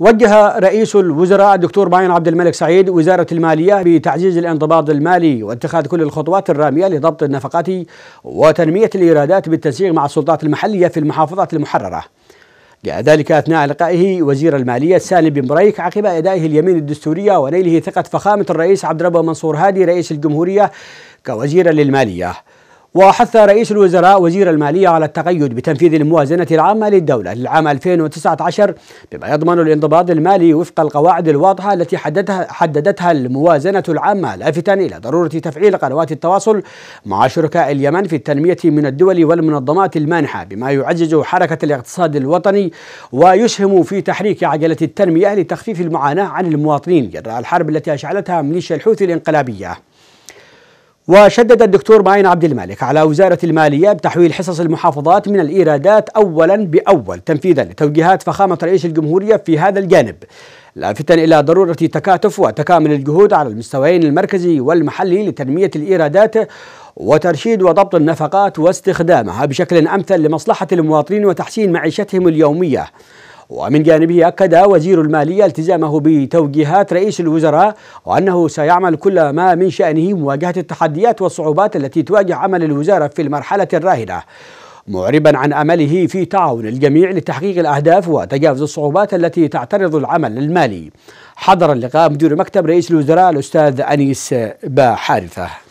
وجه رئيس الوزراء الدكتور باين عبد الملك سعيد وزارة المالية بتعزيز الانضباط المالي واتخاذ كل الخطوات الرامية لضبط النفقات وتنمية الإيرادات بالتنسيق مع السلطات المحلية في المحافظات المحررة جاء ذلك أثناء لقائه وزير المالية سالم بن بريك عقب أدائه اليمين الدستورية ونيله ثقة فخامة الرئيس عبد ربه منصور هادي رئيس الجمهورية كوزير للمالية وحث رئيس الوزراء وزير المالية على التقيد بتنفيذ الموازنة العامة للدولة للعام 2019 بما يضمن الانضباط المالي وفق القواعد الواضحة التي حددتها, حددتها الموازنة العامة لافتا إلى ضرورة تفعيل قنوات التواصل مع شركاء اليمن في التنمية من الدول والمنظمات المانحة بما يعزز حركة الاقتصاد الوطني ويسهم في تحريك عجلة التنمية لتخفيف المعاناة عن المواطنين جراء الحرب التي أشعلتها ميليشيا الحوثي الانقلابية وشدد الدكتور معين عبد الملك على وزارة المالية بتحويل حصص المحافظات من الإيرادات أولا بأول تنفيذا لتوجيهات فخامة رئيس الجمهورية في هذا الجانب لافتا إلى ضرورة تكاتف وتكامل الجهود على المستويين المركزي والمحلي لتنمية الإيرادات وترشيد وضبط النفقات واستخدامها بشكل أمثل لمصلحة المواطنين وتحسين معيشتهم اليومية ومن جانبه أكد وزير المالية التزامه بتوجيهات رئيس الوزراء وأنه سيعمل كل ما من شأنه مواجهة التحديات والصعوبات التي تواجه عمل الوزارة في المرحلة الراهنة معربا عن امله في تعاون الجميع لتحقيق الاهداف وتجاوز الصعوبات التي تعترض العمل المالي. حضر اللقاء مدير مكتب رئيس الوزراء الاستاذ انيس با حارثه.